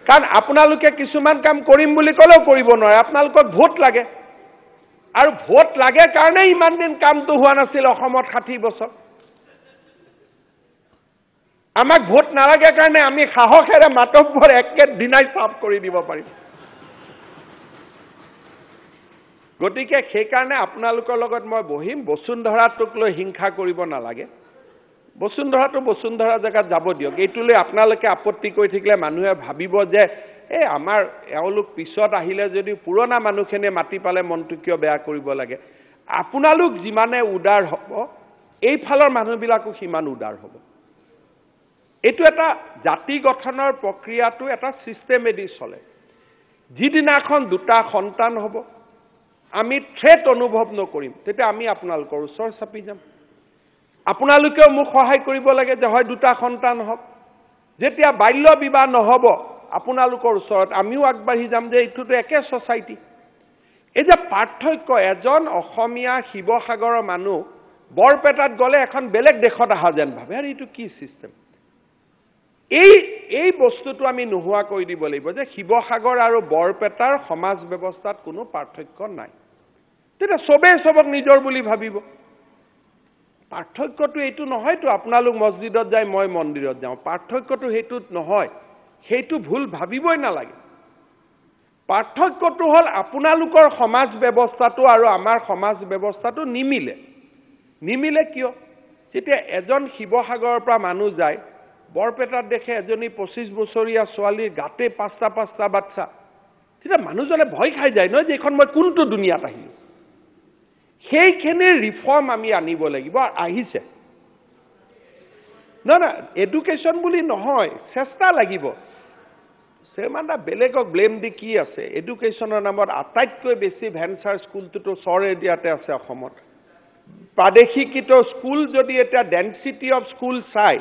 কাৰণ আপোনালোকে কিছুমান কাম কৰিম বুলি ক'লেও কৰিব নোৱাৰে আপোনালোকক ভোট লাগে আৰু ভোট লাগে কাৰণে ইমান দিন কামটো হোৱা নাছিল অসমত ষাঠি বছৰ আমাক ভোট নালাগে কাৰণে আমি সাহসেৰে মাতব্বৰ একে দিনাই চাফ কৰি দিব পাৰিম গতিকে সেইকাৰণে আপোনালোকৰ লগত মই বহিম বসুন্ধৰাটোক লৈ হিংসা কৰিব নালাগে বসুন্ধৰাটো বসুন্ধৰা জেগাত যাব দিয়ক এইটোলৈ আপোনালোকে আপত্তি কৰি থাকিলে মানুহে ভাবিব যে এই আমাৰ এওঁলোক পিছত আহিলে যদি পুৰণা মানুহখিনিয়ে মাতি পালে মনটো কিয় বেয়া কৰিব লাগে আপোনালোক যিমানে উদাৰ হ'ব এইফালৰ মানুহবিলাকো সিমান উদাৰ হ'ব এইটো এটা জাতি গঠনৰ প্ৰক্ৰিয়াটো এটা ছিষ্টেমেদি চলে যিদিনাখন দুটা সন্তান হ'ব আমি থ্ৰেট অনুভৱ নকৰিম তেতিয়া আমি আপোনালোকৰ ওচৰ চাপি যাম আপোনালোকেও মোক সহায় কৰিব লাগে যে হয় দুটা সন্তান হওক যেতিয়া বাল্য বিবাহ নহ'ব আপোনালোকৰ ওচৰত আমিও আগবাঢ়ি যাম যে এইটোতো একে ছ'চাইটি এই যে পাৰ্থক্য এজন অসমীয়া শিৱসাগৰৰ মানুহ বৰপেটাত গ'লে এখন বেলেগ দেশত অহা যেন ভাবে আৰু এইটো কি ছিষ্টেম এই এই বস্তুটো আমি নোহোৱা কৰি দিব লাগিব যে শিৱসাগৰ আৰু বৰপেটাৰ সমাজ ব্যৱস্থাত কোনো পাৰ্থক্য নাই তেতিয়া চবেই চবক নিজৰ বুলি ভাবিব পাৰ্থক্যটো এইটো নহয়তো আপোনালোক মছজিদত যায় মই মন্দিৰত যাওঁ পাৰ্থক্যটো সেইটোত নহয় সেইটো ভুল ভাবিবই নালাগে পাৰ্থক্যটো হ'ল আপোনালোকৰ সমাজ ব্যৱস্থাটো আৰু আমাৰ সমাজ ব্যৱস্থাটো নিমিলে নিমিলে কিয় যেতিয়া এজন শিৱসাগৰৰ পৰা মানুহ যায় বৰপেটাত দেখে এজনী পঁচিছ বছৰীয়া ছোৱালীৰ গাতে পাঁচটা পাঁচটা বাচ্ছা তেতিয়া মানুহজনে ভয় খাই যায় নহয় যে এইখন মই কোনটো দুনিয়াত আহিলোঁ সেইখিনি ৰিফৰ্ম আমি আনিব লাগিব আহিছে নহয় নহয় এডুকেশ্যন বুলি নহয় চেষ্টা লাগিব সেমানটা বেলেগক ব্লেম দি কি আছে এডুকেশ্যনৰ নামত আটাইতকৈ বেছি ভেনচাৰ স্কুলটোতো চৰ এৰিয়াতে আছে অসমত প্ৰাদেশিকৃত স্কুল যদি এতিয়া ডেন্সিটি অফ স্কুল চাই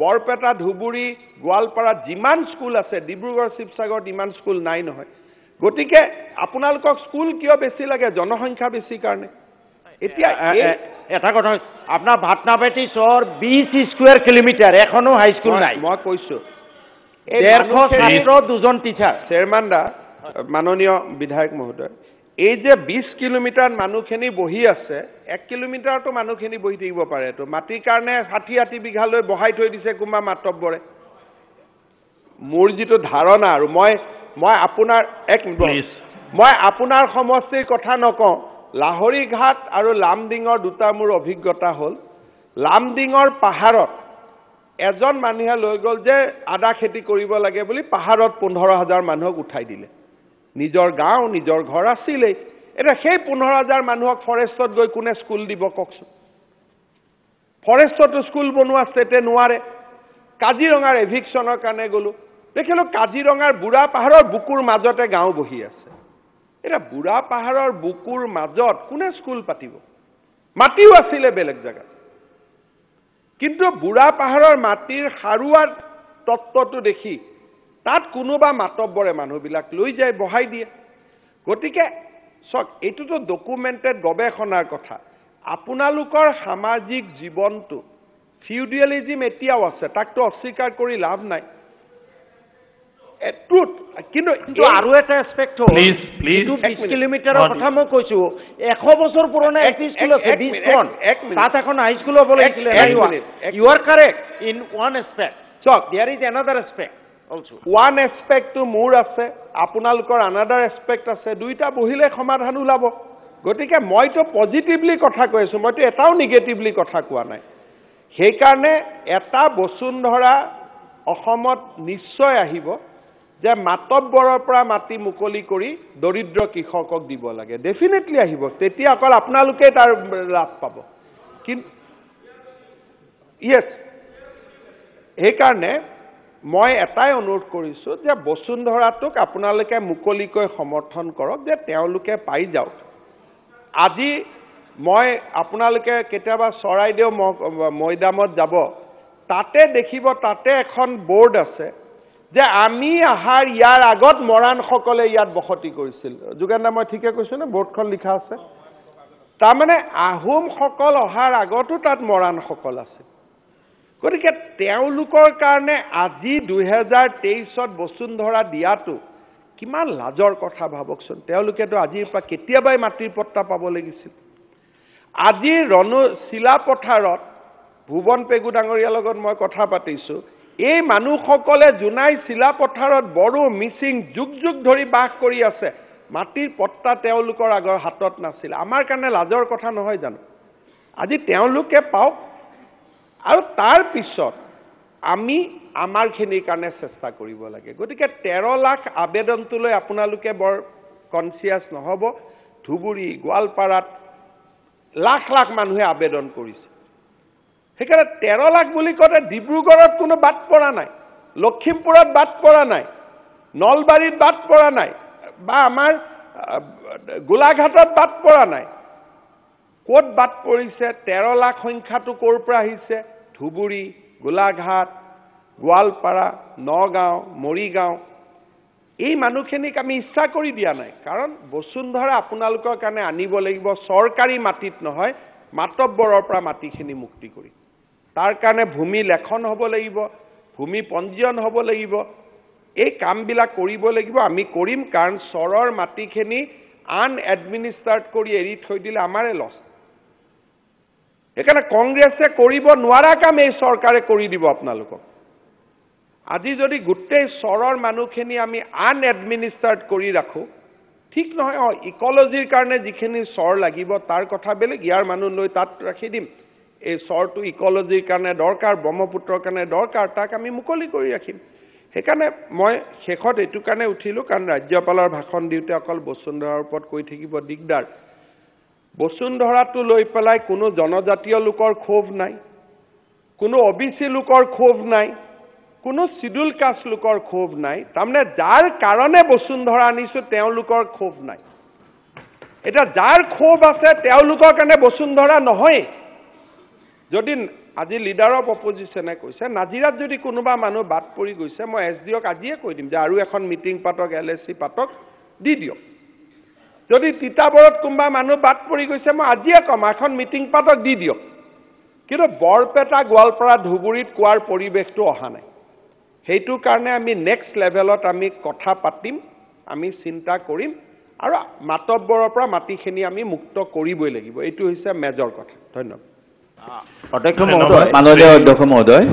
বৰপেটা ধুবুৰী গোৱালপাৰাত যিমান স্কুল আছে ডিব্ৰুগড় শিৱসাগৰত ইমান স্কুল নাই নহয় গতিকে আপোনালোকক স্কুল কিয় বেছি লাগে জনসংখ্যা বেছি কাৰণে এতিয়া uh, uh, এটা কথা আপোনাৰ ভাটনাপেটি চৰ বিশ স্কুৱেৰ কিলোমিটাৰ এখনো হাইস্কুল নাই মই কৈছো ডেৰশ ছাত্ৰ দুজন টিচাৰ চেয়াৰমেন দা মাননীয় বিধায়ক মহোদয় এই যে বিশ কিলোমিটাৰ মানুহখিনি বহি আছে এক কিলোমিটাৰতো মানুহখিনি বহি থাকিব পাৰেতো মাটিৰ কাৰণে ষাঠি ষাঠি বিঘালৈ বহাই থৈ দিছে কোনোবা মাতব্বৰে মোৰ যিটো ধাৰণা আৰু মই মই আপোনাৰ এক মই আপোনাৰ সমষ্টিৰ কথা নকওঁ লাহৰি ঘাট আৰু লামডিঙৰ দুটা মোৰ অভিজ্ঞতা হ'ল লামডিঙৰ পাহাৰত এজন মানুহে লৈ গ'ল যে আদা খেতি কৰিব লাগে বুলি পাহাৰত পোন্ধৰ হাজাৰ মানুহক উঠাই দিলে নিজৰ গাঁও নিজৰ ঘৰ আছিলেই এতিয়া সেই পোন্ধৰ হাজাৰ মানুহক ফৰেষ্টত গৈ কোনে স্কুল দিব কওকচোন ফৰেষ্টতো স্কুল বনোৱা ষ্টেটে নোৱাৰে কাজিৰঙাৰ এভিকশ্যনৰ কাৰণে গ'লোঁ দেখিলোঁ কাজিৰঙাৰ বুঢ়া পাহাৰৰ বুকুৰ মাজতে গাঁও বহি আছে এটা বুঢ়া পাহাৰৰ বুকুৰ মাজত কোনে স্কুল পাতিব মাটিও আছিলে বেলেগ জেগাত কিন্তু বুঢ়া পাহাৰৰ মাটিৰ সাৰুৱা তত্বটো দেখি তাত কোনোবা মাতব্বৰে মানুহবিলাক লৈ যায় বহাই দিয়ে গতিকে চাওক এইটোতো ডকুমেণ্টেড গৱেষণাৰ কথা আপোনালোকৰ সামাজিক জীৱনটো ফিউডিয়েলিজিম এতিয়াও আছে তাকতো অস্বীকাৰ কৰি লাভ নাই কিন্তু আৰু এটা কথা মই কৈছো এশ বছৰ পুৰণা এল পি আছে বিশখন ওৱান এছপেক্ট মোৰ আছে আপোনালোকৰ আনাডাৰ এছপেক্ট আছে দুয়োটা বহিলে সমাধান ওলাব গতিকে মইতো পজিটিভলি কথা কৈ আছোঁ মইতো এটাও নিগেটিভলি কথা কোৱা নাই সেইকাৰণে এটা বসুন্ধৰা অসমত নিশ্চয় আহিব যে মাতব্বৰৰ পৰা মাটি মুকলি কৰি দৰিদ্ৰ কৃষকক দিব লাগে ডেফিনেটলি আহিব তেতিয়া অকল আপোনালোকেই তাৰ লাভ পাব কিন্তু য়েছ সেইকাৰণে মই এটাই অনুৰোধ কৰিছোঁ যে বসুন্ধৰাটোক আপোনালোকে মুকলিকৈ সমৰ্থন কৰক যে তেওঁলোকে পাই যাওক আজি মই আপোনালোকে কেতিয়াবা চৰাইদেউ মৈদামত যাব তাতে দেখিব তাতে এখন বৰ্ড আছে যে আমি অহাৰ ইয়াৰ আগত মৰাণসকলে ইয়াত বসতি কৰিছিল যোগেন্দা মই ঠিকে কৈছোনে বৰ্ডখন লিখা আছে তাৰমানে আহোমসকল অহাৰ আগতো তাত মৰাণসকল আছিল গতিকে তেওঁলোকৰ কাৰণে আজি দুহেজাৰ তেইছত বসুন্ধৰা দিয়াটো কিমান লাজৰ কথা ভাবকচোন তেওঁলোকেতো আজিৰ পৰা কেতিয়াবাই মাটিৰ পত্তা পাব লাগিছিল আজি ৰণু চিলাপথাৰত ভুৱন পেগু ডাঙৰীয়াৰ লগত মই কথা পাতিছোঁ এই মানুহসকলে জোনাই চিলাপথাৰত বড়ো মিচিং যুগ যুগ ধৰি বাস কৰি আছে মাটিৰ পট্টা তেওঁলোকৰ আগৰ হাতত নাছিল আমাৰ কাৰণে লাজৰ কথা নহয় জানো আজি তেওঁলোকে পাওক আৰু তাৰ পিছত আমি আমাৰখিনিৰ কাৰণে চেষ্টা কৰিব লাগে গতিকে তেৰ লাখ আবেদনটোলৈ আপোনালোকে বৰ কনচিয়াছ নহ'ব ধুবুৰী গোৱালপাৰাত লাখ লাখ মানুহে আবেদন কৰিছে সেইকাৰণে তেৰ লাখ বুলি কওঁতে ডিব্ৰুগড়ত কোনো বাট পৰা নাই লখিমপুৰত বাট পৰা নাই নলবাৰীত বাট পৰা নাই বা আমাৰ গোলাঘাটত বাট পৰা নাই ক'ত বাট পৰিছে তেৰ লাখ সংখ্যাটো ক'ৰ পৰা আহিছে ধুবুৰী গোলাঘাট গোৱালপাৰা নগাঁও মৰিগাঁও এই মানুহখিনিক আমি ইচ্ছা কৰি দিয়া নাই কাৰণ বসুন্ধৰা আপোনালোকৰ কাৰণে আনিব লাগিব চৰকাৰী মাটিত নহয় মাতব্বৰৰ পৰা মাটিখিনি মুক্তি কৰি তাৰ কাৰণে ভূমি লেখন হ'ব লাগিব ভূমি পঞ্জীয়ন হ'ব লাগিব এই কামবিলাক কৰিব লাগিব আমি কৰিম কাৰণ চৰৰ মাটিখিনি আন এডমিনিষ্ট্ৰেট কৰি এৰি থৈ দিলে আমাৰে লছ সেইকাৰণে কংগ্ৰেছে কৰিব নোৱাৰা কাম এই চৰকাৰে কৰি দিব আপোনালোকক আজি যদি গোটেই চৰৰ মানুহখিনি আমি আন এডমিনিষ্ট্ৰেট কৰি ৰাখোঁ ঠিক নহয় অঁ ইক'লজিৰ কাৰণে যিখিনি চৰ লাগিব তাৰ কথা বেলেগ ইয়াৰ মানুহ লৈ তাত ৰাখি দিম এই চৰটো ইক'লজিৰ কাৰণে দৰকাৰ ব্ৰহ্মপুত্ৰৰ কাৰণে দৰকাৰ তাক আমি মুকলি কৰি ৰাখিম সেইকাৰণে মই শেষত এইটো কাৰণে উঠিলোঁ কাৰণ ৰাজ্যপালৰ ভাষণ দিওঁতে অকল বসুন্ধৰাৰ ওপৰত কৈ থাকিব দিগদাৰ বসুন্ধৰাটো লৈ পেলাই কোনো জনজাতীয় লোকৰ ক্ষোভ নাই কোনো অ বি চি লোকৰ ক্ষোভ নাই কোনো চিডুল কাষ্ট লোকৰ ক্ষোভ নাই তাৰমানে যাৰ কাৰণে বসুন্ধৰা আনিছোঁ তেওঁলোকৰ ক্ষোভ নাই এতিয়া যাৰ ক্ষোভ আছে তেওঁলোকৰ কাৰণে বসুন্ধৰা নহয়েই যদি আজি লিডাৰ অফ অপজিশ্যনে কৈছে নাজিৰাত যদি কোনোবা মানুহ বাট পৰি গৈছে মই এছ ডি অক আজিয়ে কৈ দিম যে আৰু এখন মিটিং পাতক এল এছ চি পাতক দি দিয়ক যদি তিতাবৰত কোনোবা মানুহ বাট পৰি গৈছে মই আজিয়ে ক'ম এখন মিটিং পাতক দি দিয়ক কিন্তু বৰপেটা গোৱালপাৰা ধুবুৰীত কোৱাৰ পৰিৱেশটো অহা নাই সেইটো কাৰণে আমি নেক্সট লেভেলত আমি কথা পাতিম আমি চিন্তা কৰিম আৰু মাতব্বৰৰ পৰা মাটিখিনি আমি মুক্ত কৰিবই লাগিব এইটো হৈছে মেজৰ কথা ধন্যবাদ অধ্যক্ষ মহোদয় মাননীয় অধ্যক্ষ মহোদয়